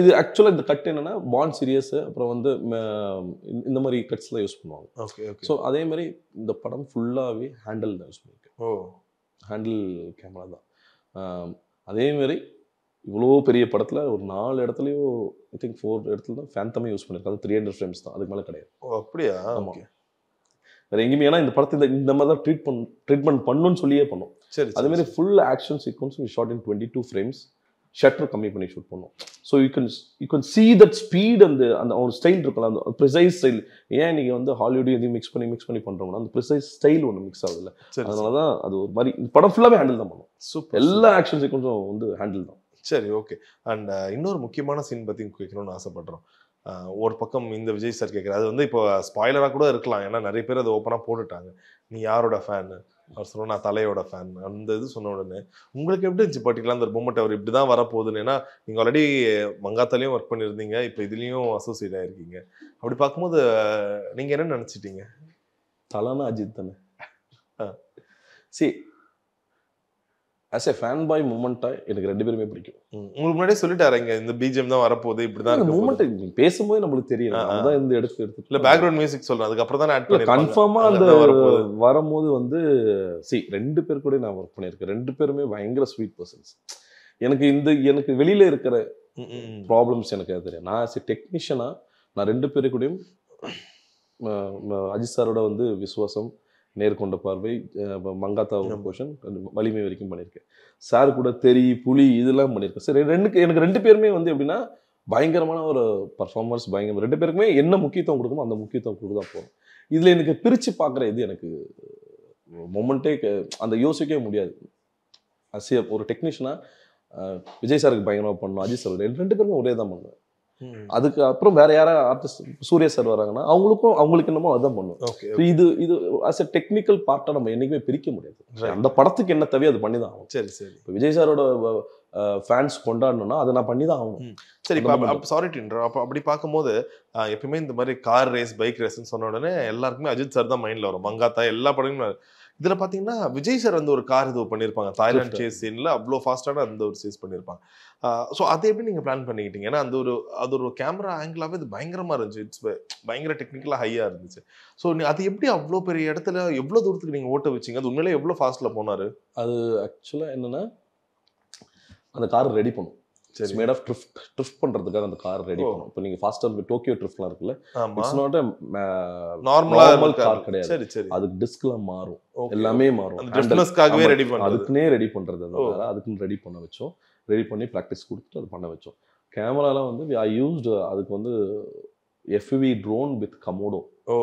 இது ஆக்சுவலாக இந்த கட் என்னென்னா பாண்ட் சீரியஸ் அப்புறம் வந்து இந்த மாதிரி கட்ஸ்லாம் யூஸ் பண்ணுவாங்க ஓகே ஓகே ஸோ அதே மாதிரி இந்த படம் ஃபுல்லாகவே ஹேண்டில் தான் யூஸ் பண்ணியிருக்கேன் ஓ ஹேண்டில் கேமரா தான் அதே மாதிரி இவ்வளோ பெரிய படத்தில் ஒரு நாலு இடத்துலையோ ஐ திங்க் ஃபோர் இடத்துல தான் ஃபேன்தமே யூஸ் பண்ணியிருக்காங்க த்ரீ ஹண்ட்ரட் ஃப்ரேம்ஸ் தான் அதுக்கு மேலே கிடையாது ஓ அப்படியா ஆமாம் வேற எங்கேயுமே ஏன்னா இந்த படத்தை இந்த இந்த மாதிரி தான் ட்ரீட் பண் ட்ரீட்மெண்ட் பண்ணணும்னு சொல்லியே பண்ணோம் சரி அதே மாதிரி full action sequence shot in twenty two frames shutter கம்மி பண்ணி ஷூட் பண்ணும் so you can you can see that speed அந்த அந்த ஒரு ஸ்டைல் இருக்கலாம் அந்த ப்ரிசைஸ் ஸ்டைல் ஏன் நீங்கள் வந்து ஹாலிவுட் எதையும் மிக்ஸ் பண்ணி மிக்ஸ் பண்ணி பண்ணுறோம்னா அந்த ப்ரிசைஸ் ஸ்டைல் ஒன்று மிக்ஸ் ஆகுதுல்ல அதனால தான் அது ஒரு மாதிரி இந்த படம் ஃபுல்லாகவே ஹேண்டில் தான் பண்ணுவோம் ஸோ எல்லா ஆக்ஷன் சீக்வன்ஸும் வந்து ஹேண்டில் தான் சரி ஓகே அண்ட் uh, இன்னொரு முக்கியமான சீன் பற்றியும் கேட்கணும்னு ஆசைப்படுறோம் uh, ஒரு பக்கம் இந்த விஜய் சார் கேட்குறாரு அது வந்து இப்போ ஸ்பாய்லராக கூட இருக்கலாம் ஏன்னா நிறைய பேர் அதை ஓப்பனாக போட்டுட்டாங்க நீ யாரோட ஃபேனு அவர் நான் தலையோட ஃபேன் அந்த இது சொன்ன உடனே உங்களுக்கு எப்படி இருந்துச்சு பர்டிகுலர் அந்த மூமெண்ட் அவர் இப்படி தான் வரப்போகுதுன்னு ஏன்னா நீங்கள் ஆல்ரெடி மங்காத்தாலையும் ஒர்க் பண்ணியிருந்தீங்க இப்போ இதுலேயும் அசோசியேட் ஆகிருக்கீங்க அப்படி பார்க்கும்போது நீங்கள் என்ன நினச்சிட்டீங்க தலைனா அஜித் தானே ஆ சரி ஆஸ் எ ஃபேன் பாய் மூமெண்ட்டாக எனக்கு ரெண்டு பேருமே பிடிக்கும் உங்களுக்கு முன்னாடியே சொல்லிட்டாரு இங்கே இந்த பிஜிஎம் தான் வரப்போகுது இப்படி தான் மூமெண்ட் பேசும்போது நம்மளுக்கு தெரியல அதுதான் இந்த எடுத்து எடுத்து இல்லை பேக்ரவுண்ட் மியூசிக் சொல்கிறேன் அதுக்கப்புறம் தான் ஆட் பண்ணி கன்ஃபார்மாக அந்த வரும்போது வந்து சி ரெண்டு பேர் கூட நான் ஒர்க் பண்ணியிருக்கேன் ரெண்டு பேருமே பயங்கர ஸ்வீட் பர்சன்ஸ் எனக்கு இந்த எனக்கு வெளியில் இருக்கிற ப்ராப்ளம்ஸ் எனக்கு அது தெரியும் நான் சி எ டெக்னீஷியனாக நான் ரெண்டு பேரு கூடயும் அஜித் சாரோட வந்து விசுவாசம் நேர்கொண்ட பார்வை மங்காத்தா போஷன் வலிமை வரைக்கும் பண்ணியிருக்கேன் சார் கூட தெரி புலி இதெல்லாம் பண்ணியிருக்கேன் சரி ரெண்டுக்கு எனக்கு ரெண்டு பேருமே வந்து எப்படின்னா பயங்கரமான ஒரு பர்ஃபார்மன்ஸ் பயங்கரம் ரெண்டு பேருக்குமே என்ன முக்கியத்துவம் கொடுக்குமோ அந்த முக்கியத்துவம் கொடுத்தா போகும் இதில் எனக்கு பிரித்து பார்க்குற இது எனக்கு மொமெண்ட்டே அந்த யோசிக்கவே முடியாது அசிய ஒரு டெக்னீஷியனாக விஜய் சாருக்கு பயங்கரமாக பண்ணணும் அஜித் சார் ரெண்டு பேருமே ஒரே தான் பண்ணுவேன் அதுக்கு அப்புறம் வேற யாரா ஆர்டிஸ்ட் சூரிய சார் வராங்கன்னா அவங்களுக்கும் அவங்களுக்கு என்னமோ அதான் பண்ணும் இது இது அஸ் எ டெக்னிக்கல் பார்ட்டா நம்ம என்னைக்குமே பிரிக்க முடியாது அந்த படத்துக்கு என்ன தேவையோ அது பண்ணி தான் ஆகும் சரி சரி விஜய் சாரோட ஃபேன்ஸ் கொண்டாடணும்னா அதை நான் பண்ணி தான் ஆகணும் சரி சாரி அப்போ அப்படி பார்க்கும்போது எப்பயுமே இந்த மாதிரி கார் ரேஸ் பைக் ரேஸ்ன்னு சொன்ன உடனே எல்லாருக்குமே அஜித் சார் தான் மைண்ட்ல வரும் மங்காத்தா எல்லா படங்களும் இதில் பார்த்தீங்கன்னா விஜய் சார் வந்து ஒரு கார் இது பண்ணியிருப்பாங்க தாய்லாந்து சேஸ் சீனில் அவ்வளோ ஃபாஸ்ட்டான அந்த ஒரு சேஸ் பண்ணியிருப்பாங்க ஸோ அதை எப்படி நீங்கள் பிளான் பண்ணிக்கிட்டீங்க ஏன்னா அந்த ஒரு அது ஒரு கேமரா ஆங்கிளாகவே இது பயங்கரமாக இருந்துச்சு இட்ஸ் பயங்கர டெக்னிக்கலாக ஹையாக இருந்துச்சு ஸோ அது எப்படி அவ்வளோ பெரிய இடத்துல எவ்வளோ தூரத்துக்கு நீங்கள் ஓட்ட வச்சிங்க அது உண்மையிலே எவ்வளோ ஃபாஸ்ட்டில் போனார் அது ஆக்சுவலாக என்னென்னா அந்த கார் ரெடி பண்ணும் it's made of drift drift பண்ணுறதுக்காக அந்த கார் ரெடி பண்ணும் இப்போ நீங்கள் ஃபாஸ்ட்டாக டோக்கியோ ட்ரிஃப்ட்லாம் இருக்குல்ல இட்ஸ் நாட் நார்மல் கார் கிடையாது சரி சரி அதுக்கு டிஸ்க்லாம் மாறும் எல்லாமே மாறும் டிஃப்னஸ்க்காகவே ரெடி பண்ணும் அதுக்குன்னே ரெடி பண்ணுறது அதுக்குன்னு ரெடி பண்ண வச்சோம் ரெடி பண்ணி ப்ராக்டிஸ் கொடுத்துட்டு அதை பண்ண வச்சோம் கேமராலாம் வந்து ஐ யூஸ்டு அதுக்கு வந்து FV drone with Komodo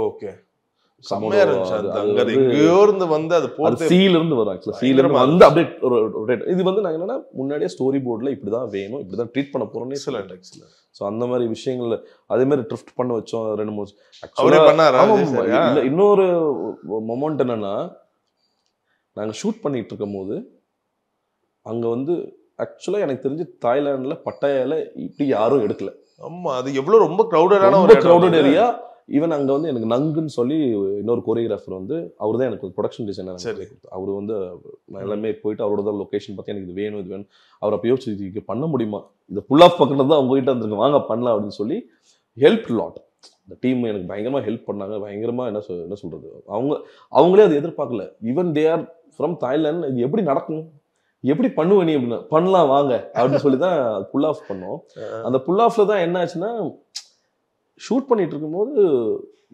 okay செம்மையா இருந்துச்சு அது அங்க எங்கேயோ இருந்து வந்து அது போட்டு சீல இருந்து வரும் ஆக்சுவலா சீல இருந்து வந்து அப்படியே இது வந்து நாங்க என்னன்னா முன்னாடியே ஸ்டோரி போர்டில் இப்படி தான் வேணும் இப்படிதான் ட்ரீட் பண்ண போறோம்னு சில டெக்ஸ்ட்ல ஸோ அந்த மாதிரி விஷயங்கள் அதே மாதிரி ட்ரிஃப்ட் பண்ண வச்சோம் ரெண்டு மூணு அவரே பண்ணாரு இன்னொரு மொமெண்ட் என்னன்னா நாங்கள் ஷூட் பண்ணிட்டு இருக்கும் போது அங்கே வந்து ஆக்சுவலா எனக்கு தெரிஞ்சு தாய்லாண்டில் பட்டாயால இப்படி யாரும் எடுக்கல ஆமா அது எவ்வளோ ரொம்ப க்ரௌடடான ஒரு க்ரௌடட் ஏரியா ஈவன் அங்கே வந்து எனக்கு நங்குன்னு சொல்லி இன்னொரு கொரியோகிராஃபர் வந்து அவர் தான் எனக்கு ப்ரொடக்ஷன் டிசைனர் சரி அவர் வந்து எல்லாமே போயிட்டு அவரோட தான் லொக்கேஷன் பார்த்து எனக்கு இது வேணும் இது வேணும் அவர் அப்போ யோசிச்சு இது பண்ண முடியுமா இந்த ஃபுல் ஆஃப் பக்கத்தில் தான் அவங்க கிட்டே வந்துருக்கு வாங்க பண்ணலாம் அப்படின்னு சொல்லி ஹெல்ப் லாட் இந்த டீம் எனக்கு பயங்கரமாக ஹெல்ப் பண்ணாங்க பயங்கரமாக என்ன சொல் என்ன சொல்கிறது அவங்க அவங்களே அதை எதிர்பார்க்கல even they are from Thailand இது எப்படி நடக்கும் எப்படி பண்ணுவேன் நீ அப்படின்னு பண்ணலாம் வாங்க அப்படின்னு சொல்லி தான் புல் ஆஃப் பண்ணோம் அந்த புல் ஆஃப்ல தான் என்ன ஆச்சுன்னா ஷூட் பண்ணிட்டு இருக்கும்போது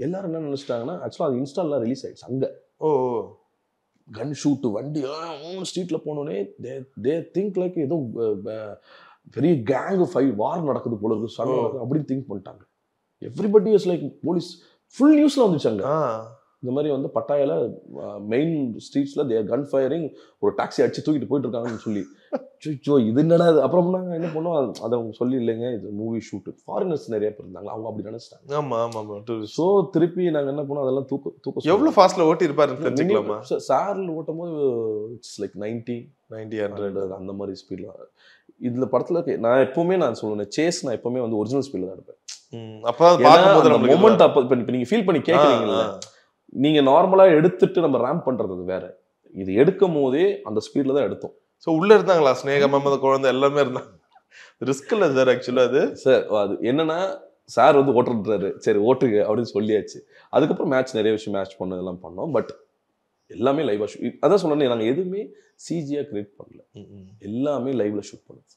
எல்லாரும் என்ன நினச்சிட்டாங்கன்னா ஆக்சுவலாக அது இன்ஸ்டால்லாம் ரிலீஸ் ஆயிடுச்சு அங்கே ஓ கன் ஷூட்டு வண்டி ஸ்ட்ரீட்டில் போனோடனே தே தே திங்க் லைக் ஏதோ பெரிய கேங்கு ஃபைவ் வார் நடக்குது போல இருக்கு சண்டை அப்படின்னு திங்க் பண்ணிட்டாங்க everybody is like police full நியூஸில் வந்துச்சாங்க இந்த மாதிரி வந்து பட்டாயில் மெயின் ஸ்ட்ரீட்ஸில் தேர் கன் ஃபயரிங் ஒரு டாக்ஸி அடிச்சு தூக்கிட்டு போயிட்டு இருக்காங்கன்னு சொல்லி சோ இது என்னடா அப்புறம் நாங்கள் என்ன பண்ணோம் அதை அவங்க சொல்லி இல்லைங்க இது மூவி ஷூட்டு ஃபாரினர்ஸ் நிறைய பேர் இருந்தாங்க அவங்க அப்படி நினைச்சிட்டாங்க ஆமாம் ஆமா ஆமாம் ஸோ திருப்பி நாங்கள் என்ன பண்ணோம் அதெல்லாம் தூக்க தூக்க எவ்வளோ ஃபாஸ்ட்டில் ஓட்டி இருப்பாரு தெரிஞ்சுக்கலாமா சாரில் ஓட்டும் போது it's like ninety ninety hundred அந்த மாதிரி ஸ்பீடில் இதில் படத்துல நான் எப்போவுமே நான் சொல்லுவேன் சேஸ் நான் எப்போவுமே வந்து ஒரிஜினல் ஸ்பீடில் தான் எடுப்பேன் அப்போ மொமெண்ட் அப்போ நீங்க ஃபீல் பண்ணி கேட்கறீங்களா நீங்கள் நார்மலாக எடுத்துட்டு நம்ம ரேம்ப் பண்ணுறது வேற இது எடுக்கும் போதே அந்த ஸ்பீடில் தான் எடுத்தோம் ஸோ உள்ளே இருந்தாங்களா ஸ்னேகம் அந்த குழந்தை எல்லாமே இருந்தாங்க ரிஸ்க் இல்லை சார் ஆக்சுவலாக அது சார் அது என்னன்னா சார் வந்து ஓட்டுறாரு சரி ஓட்டுங்க அப்படின்னு சொல்லியாச்சு அதுக்கப்புறம் மேட்ச் நிறைய விஷயம் மேட்ச் பண்ணதெல்லாம் பண்ணோம் பட் எல்லாமே லைவாக ஷூட் அதான் சொன்னேன் நாங்கள் எதுவுமே சிஜியாக கிரியேட் பண்ணல எல்லாமே லைவ்ல ஷூட் பண்ணோம்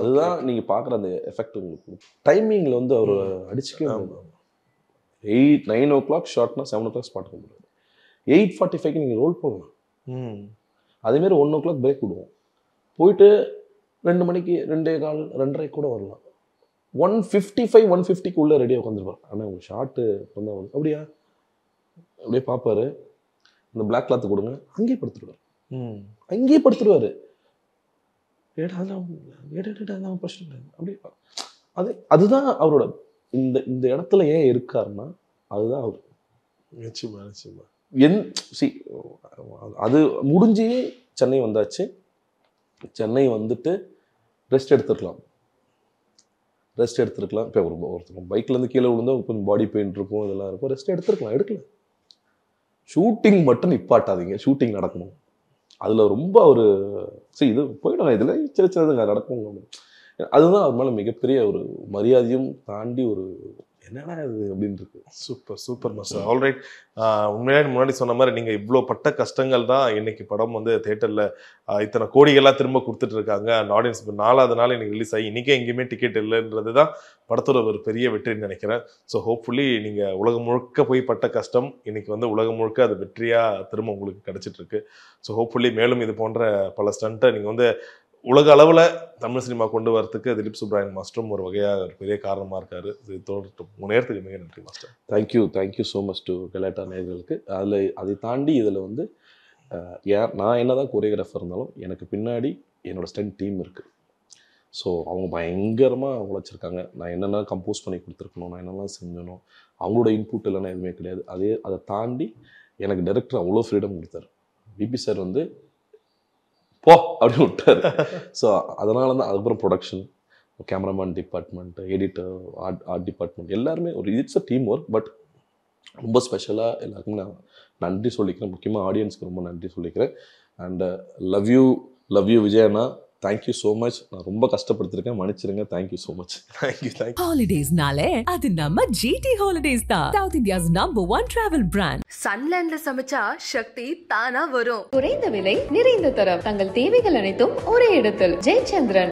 அதுதான் நீங்கள் பார்க்குற அந்த எஃபெக்ட் உங்களுக்கு டைமிங்கில் வந்து அவர் அடிச்சுக்கவே எயிட் நைன் ஓ கிளாக் ஷார்ட்னா செவன் ஓ கிளாக் ஸ்பாட் முடியாது எயிட் ஃபார்ட்டி ஃபைவ்க்கு நீங்கள் ரோல் போடலாம் அதேமாரி ஒன் ஓ கிளாக் பிரேக் விடுவோம் போயிட்டு ரெண்டு மணிக்கு ரெண்டே கால் ரெண்டரை கூட வரலாம் ஒன் ஃபிஃப்டி ஃபைவ் ஒன் ஃபிஃப்டிக்கு உள்ளே ரெடியாக உட்காந்துருப்பார் ஆனால் உங்கள் ஷார்ட்டு வந்தால் அப்படியா அப்படியே பார்ப்பாரு இந்த பிளாக் கிளாத்து கொடுங்க அங்கேயே படுத்துடுவார் அங்கேயே படுத்துடுவார் ஏடா அதெல்லாம் ஏடா ஏடா அதெல்லாம் பிரச்சனை இல்லை அப்படியே அது அதுதான் அவரோட இந்த இந்த இடத்துல ஏன் இருக்காருன்னா அதுதான் அவர் நிச்சயமா நிச்சயமா என் சி அது முடிஞ்சு சென்னை வந்தாச்சு சென்னை வந்துட்டு ரெஸ்ட் எடுத்துருக்கலாம் ரெஸ்ட் எடுத்துருக்கலாம் இப்போ ஒரு ஒருத்தர் பைக்லேருந்து கீழே விழுந்தா கொஞ்சம் பாடி பெயின் இருக்கும் இதெல்லாம் இருக்கும் ரெஸ்ட் எடுத்துருக்கலாம் எடுக்கல ஷூட்டிங் மட்டும் நிப்பாட்டாதீங்க ஷூட்டிங் நடக்கணும் அதில் ரொம்ப ஒரு சரி இது போயிடும் இதில் சின்ன சின்னதுங்க நடக்கும் அதுதான் அது மேலே மிகப்பெரிய ஒரு மரியாதையும் தாண்டி ஒரு என்னடா இது அப்படின்னு இருக்கு சூப்பர் சூப்பர் மாஸ்டர் ஆல்ரைட் உண்மையாக முன்னாடி சொன்ன மாதிரி நீங்கள் இவ்வளோ பட்ட கஷ்டங்கள் தான் இன்னைக்கு படம் வந்து தேட்டரில் இத்தனை கோடிகள்லாம் திரும்ப கொடுத்துட்டு இருக்காங்க அந்த ஆடியன்ஸ் இப்போ நாலாவது நாள் இன்னைக்கு ரிலீஸ் ஆகி இன்றைக்கே எங்கேயுமே டிக்கெட் இல்லைன்றது தான் படத்தோட ஒரு பெரிய வெற்றின்னு நினைக்கிறேன் ஸோ ஹோப்ஃபுல்லி நீங்கள் உலகம் முழுக்க போய் பட்ட கஷ்டம் இன்னைக்கு வந்து உலகம் முழுக்க அது வெற்றியாக திரும்ப உங்களுக்கு கிடச்சிட்ருக்கு ஸோ ஹோப்ஃபுல்லி மேலும் இது போன்ற பல ஸ்டண்ட்டை நீங்கள் வந்து உலக அளவில் தமிழ் சினிமா கொண்டு வரத்துக்கு திலீப் சுப்ராயன் மாஸ்டரும் ஒரு வகையாக ஒரு பெரிய காரணமாக இருக்கார் இது தொடர்ந்து முன்னேறத்துக்கு மிக நன்றி master thank you thank you so much to Galatta நேர்களுக்கு அதில் அதை தாண்டி இதில் வந்து யார் நான் என்ன தான் கொரியோகிராஃபர் இருந்தாலும் எனக்கு பின்னாடி என்னோடய ஸ்டண்ட் டீம் இருக்குது ஸோ அவங்க பயங்கரமாக உழைச்சிருக்காங்க நான் என்னென்ன கம்போஸ் பண்ணி கொடுத்துருக்கணும் நான் என்னெல்லாம் செஞ்சணும் அவங்களோட இன்புட் இல்லைன்னா எதுவுமே கிடையாது அதே அதை தாண்டி எனக்கு டேரக்டர் அவ்வளோ ஃப்ரீடம் கொடுத்தாரு பிபி சார் வந்து போ அப்படின்னு விட்டார் ஸோ அதனால தான் அதுக்கப்புறம் production cameraman department editor art art department எல்லாருமே ஒரு it's a team work but ரொம்ப ஸ்பெஷலாக எல்லாருக்கும் நான் நன்றி சொல்லிக்கிறேன் முக்கியமாக ஆடியன்ஸ்க்கு ரொம்ப நன்றி சொல்லிக்கிறேன் and love you love you விஜயனா தேங்க்யூ ஸோ மச் நான் ரொம்ப கஷ்டப்படுத்திருக்கேன் மன்னிச்சிருங்க thank you so much thank you thank ஹாலிடேஸ்னாலே அது நம்ம ஜிடி ஹாலிடேஸ் தான் south India's number one travel brand சன்லேண்ட்ல சமைச்சா சக்தி தானா வரும் குறைந்த விலை நிறைந்த தரம் தங்கள் தேவைகள் அனைத்தும் ஒரே இடத்தில் ஜெயச்சந்திரன்